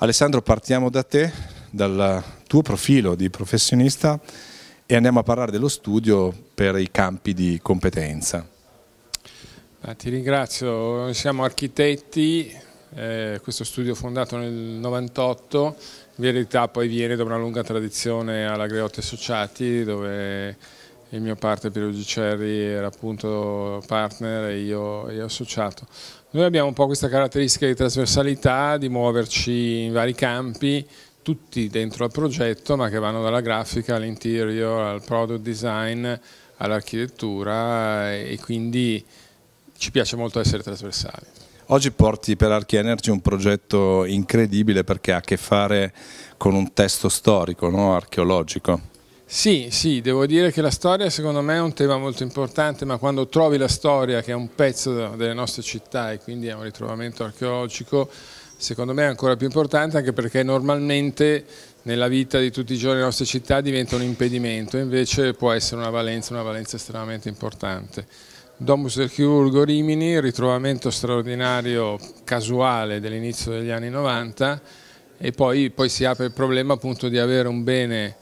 Alessandro partiamo da te, dal tuo profilo di professionista e andiamo a parlare dello studio per i campi di competenza. Ah, ti ringrazio, siamo architetti, eh, questo studio fondato nel 98, in verità poi viene da una lunga tradizione alla Greotti Associati dove il mio partner Piero Cerri era appunto partner e io, io associato. Noi abbiamo un po' questa caratteristica di trasversalità, di muoverci in vari campi, tutti dentro al progetto, ma che vanno dalla grafica all'interior, al product design, all'architettura e quindi ci piace molto essere trasversali. Oggi porti per Archie Energy un progetto incredibile perché ha a che fare con un testo storico, no? archeologico. Sì, sì, devo dire che la storia secondo me è un tema molto importante, ma quando trovi la storia che è un pezzo delle nostre città e quindi è un ritrovamento archeologico, secondo me è ancora più importante anche perché normalmente nella vita di tutti i giorni delle nostre città diventa un impedimento, invece può essere una valenza, una valenza estremamente importante. Domus del Chirurgo Rimini, ritrovamento straordinario casuale dell'inizio degli anni 90 e poi, poi si apre il problema appunto di avere un bene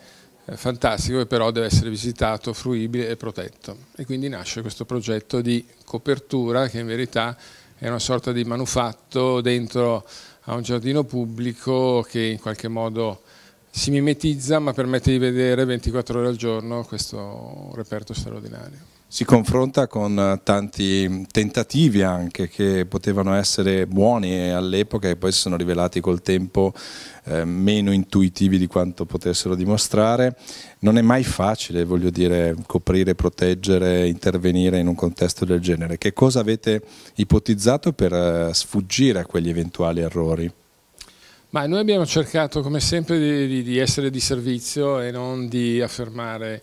fantastico che però deve essere visitato, fruibile e protetto. E quindi nasce questo progetto di copertura che in verità è una sorta di manufatto dentro a un giardino pubblico che in qualche modo si mimetizza ma permette di vedere 24 ore al giorno questo reperto straordinario si confronta con eh, tanti tentativi anche che potevano essere buoni all'epoca e poi si sono rivelati col tempo eh, meno intuitivi di quanto potessero dimostrare. Non è mai facile, voglio dire, coprire, proteggere, intervenire in un contesto del genere. Che cosa avete ipotizzato per eh, sfuggire a quegli eventuali errori? Ma noi abbiamo cercato come sempre di, di essere di servizio e non di affermare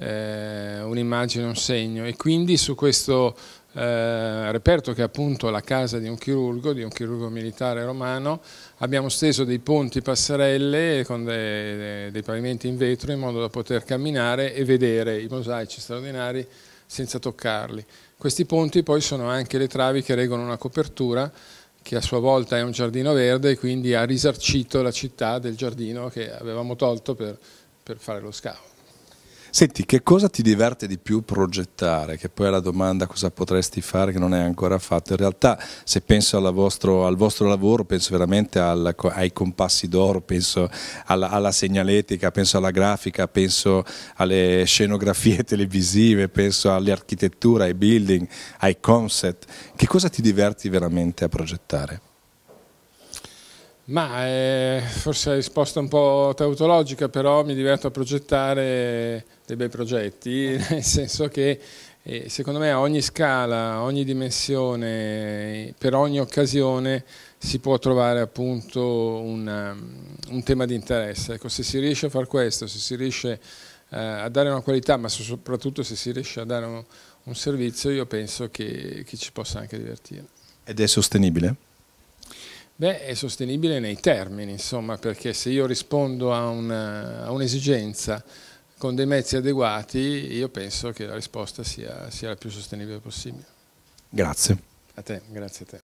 eh, un'immagine, un segno e quindi su questo eh, reperto che è appunto la casa di un chirurgo, di un chirurgo militare romano, abbiamo steso dei ponti passerelle con dei, dei pavimenti in vetro in modo da poter camminare e vedere i mosaici straordinari senza toccarli. Questi ponti poi sono anche le travi che reggono una copertura che a sua volta è un giardino verde e quindi ha risarcito la città del giardino che avevamo tolto per, per fare lo scavo. Senti, che cosa ti diverte di più progettare? Che poi è la domanda cosa potresti fare che non hai ancora fatto. In realtà se penso vostro, al vostro lavoro, penso veramente al, ai compassi d'oro, penso alla, alla, segnaletica, penso alla grafica, penso alle scenografie televisive, penso all'architettura, ai building, ai concept. Che cosa ti diverti veramente a progettare? Ma è eh, forse è risposta un po' tautologica, però mi diverto a progettare dei bei progetti, nel senso che eh, secondo me a ogni scala, ogni dimensione, per ogni occasione si può trovare appunto una, mm, un tema di interesse. Ecco, se si riesce a fare questo, se si riesce eh, a dare una qualità, ma soprattutto se si riesce a dare un, un servizio, io penso che, che ci possa anche divertire. Ed è sostenibile? Beh, è sostenibile nei termini, insomma, perché se io rispondo a un'esigenza un con dei mezzi adeguati, io penso che la risposta sia, sia la più sostenibile possibile. Grazie. A te, grazie a te.